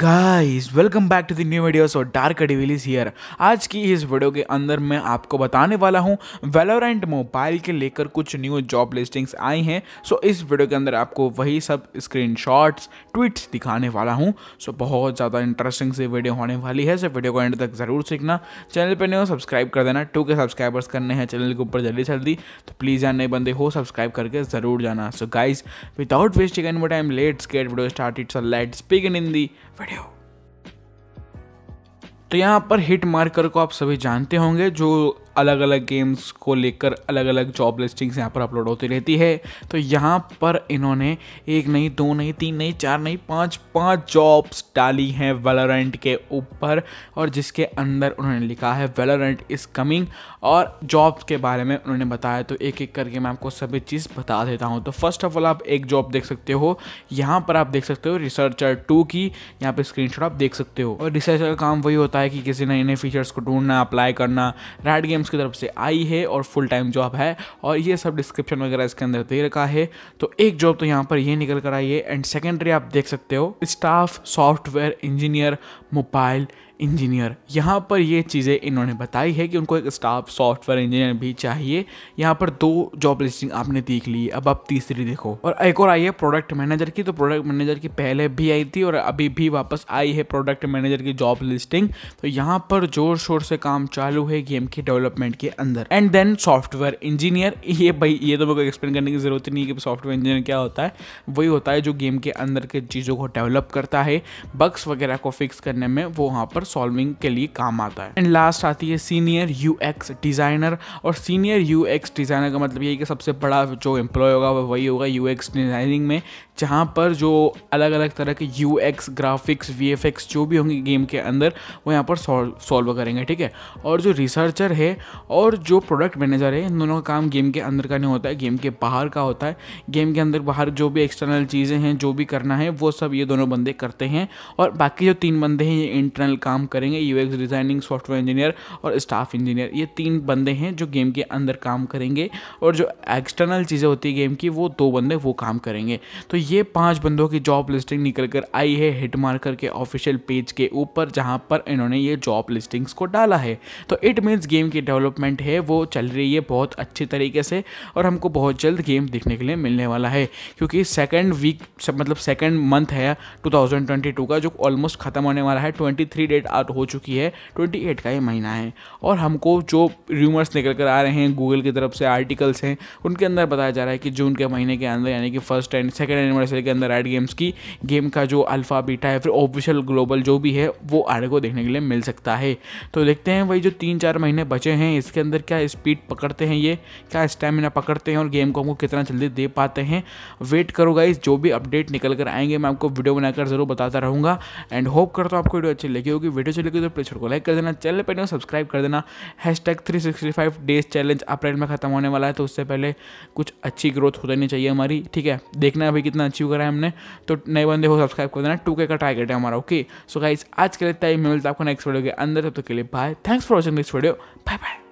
guys welcome back to the new video so dark devils here आज की इस video के अंदर मैं आपको बताने वाला हूँ वेलोरेंट मोबाइल के लेकर कुछ न्यू जॉब लिस्टिंग्स आई हैं सो so, इस वीडियो के अंदर आपको वही सब स्क्रीनशॉट्स ट्वीट्स दिखाने वाला हूँ सो so, बहुत ज़्यादा इंटरेस्टिंग से वीडियो होने वाली है सो so, वीडियो को एंड तक ज़रूर सीखना चैनल पर नहीं हो सब्सक्राइब कर देना टू के सब्सक्राइबर्स करने हैं चैनल के ऊपर जल्दी जल्दी तो प्लीज़ या नए बंदे हो सब्सक्राइब करके ज़रूर जाना so guys without wasting any time let's get video start it's let's speak in the खड़े हो तो यहाँ पर हिट मार्कर को आप सभी जानते होंगे जो अलग अलग गेम्स को लेकर अलग अलग जॉब लिस्टिंग्स यहाँ पर अपलोड होती रहती है तो यहाँ पर इन्होंने एक नहीं दो नहीं तीन नहीं चार नहीं पाँच पाँच जॉब्स डाली हैं वेलोरेंट के ऊपर और जिसके अंदर उन्होंने लिखा है वेलोरेंट इज़ कमिंग और जॉब्स के बारे में उन्होंने बताया तो एक एक करके मैं आपको सभी चीज़ बता देता हूँ तो फर्स्ट ऑफ ऑल आप एक जॉब देख सकते हो यहाँ पर आप देख सकते हो रिसर्चर टू की यहाँ पर स्क्रीन आप देख सकते हो और रिसर्चर का काम वही होता है कि किसी नए नए फीचर्स को ढूंढना अप्लाई करना रैड गेम्स की तरफ से आई है और फुल टाइम जॉब है और ये सब डिस्क्रिप्शन वगैरह इसके अंदर दे रखा है तो एक जॉब तो यहाँ पर ये निकल कर आई है एंड सेकेंडरी आप देख सकते हो staff software engineer mobile engineer यहाँ पर ये चीज़ें इन्होंने बताई है कि उनको एक स्टाफ सॉफ्टवेयर इंजीनियर भी चाहिए यहाँ पर दो जॉब लिस्टिंग आपने देख ली अब आप तीसरी देखो और एक और आई है प्रोडक्ट मैनेजर की तो प्रोडक्ट मैनेजर की पहले भी आई थी और अभी भी वापस आई है प्रोडक्ट मैनेजर की जॉब लिस्टिंग तो यहाँ पर जोर शोर से काम चालू है गेम की डेवलपमेंट के अंदर एंड देन सॉफ्टवेयर इंजीनियर ये भाई ये तो मेरे को एक्सप्लेन करने की ज़रूरत नहीं है कि सॉफ्टवेयर इंजीनियर क्या होता है वही होता है जो गेम के अंदर के चीज़ों को डेवलप करता है बग्स वगैरह को फिक्स करने करने में वो वहाँ पर सॉल्विंग के लिए काम आता है एंड लास्ट आती है सीनियर यू डिज़ाइनर और सीनियर यू डिज़ाइनर का मतलब ये कि सबसे बड़ा जो एम्प्लॉय होगा वह वही होगा यू डिज़ाइनिंग में जहाँ पर जो अलग अलग तरह के यू ग्राफिक्स वी जो भी होंगे गेम के अंदर वो यहाँ पर सॉल्व करेंगे ठीक है और जो रिसर्चर है और जो प्रोडक्ट मैनेजर है इन दोनों का काम गेम के अंदर का नहीं होता है गेम के बाहर का होता है गेम के अंदर बाहर जो भी एक्सटर्नल चीज़ें हैं जो भी करना है वो सब ये दोनों बंदे करते हैं और बाकी जो तीन बंदे ही इंटरनल काम करेंगे यू डिज़ाइनिंग सॉफ्टवेयर इंजीनियर और स्टाफ इंजीनियर ये तीन बंदे हैं जो गेम के अंदर काम करेंगे और जो एक्सटर्नल चीज़ें होती है गेम की वो दो बंदे वो काम करेंगे तो ये पाँच बंदों की जॉब लिस्टिंग निकल कर आई है हिट मार्कर के ऑफिशियल पेज के ऊपर जहाँ पर इन्होंने ये जॉब लिस्टिंग्स को डाला है तो इट मीन्स गेम की डेवलपमेंट है वो चल रही है बहुत अच्छे तरीके से और हमको बहुत जल्द गेम देखने के लिए मिलने वाला है क्योंकि सेकेंड वीक मतलब सेकेंड मंथ है 2022 का जो ऑलमोस्ट ख़त्म होने वाला महीना है ट्वेंटी थ्री डेट आउट हो चुकी है ट्वेंटी एट का ये महीना है और हमको जो र्यूमर्स निकल कर आ रहे हैं गूगल की तरफ से आर्टिकल्स हैं उनके अंदर बताया जा रहा है कि जून के महीने के अंदर यानी कि फर्स्ट एंड सेकेंड एनिवर्सरी के अंदर एड गेम्स की गेम का जो अल्फ़ा बीटा है फिर ऑफिशियल ग्लोबल जो भी है वो आने को देखने के लिए मिल सकता है तो देखते हैं वही जो तीन चार महीने बचे हैं इसके अंदर क्या स्पीड पकड़ते हैं ये क्या स्टेमिना पकड़ते हैं और गेम को हमको कितना जल्दी दे पाते हैं वेट करो गाइज जो भी अपडेट निकल कर आएंगे मैं आपको वीडियो बनाकर ज़रूर बताता रहूंगा एंड होप करता हूँ आपको वीडियो अच्छी लगी होगी वीडियो अच्छी लगी तो प्लीज़ को लाइक कर देना चैनल पर सब्सक्राइब कर देना hashtag three sixty five days challenge अप्रैल में खत्म होने वाला है तो उससे पहले कुछ अच्छी ग्रोथ हो जानी चाहिए हमारी ठीक है देखना अभी कितना अचीव करा है हमने तो नए बंदे हो सब्सक्राइब कर देना टू का टारगेट है हमारा ओके सो गाइज आज के लिए टाइम मिलता है आपको नेक्स्ट वीडियो के अंदर तब तक के लिए bye thanks for watching this video bye bye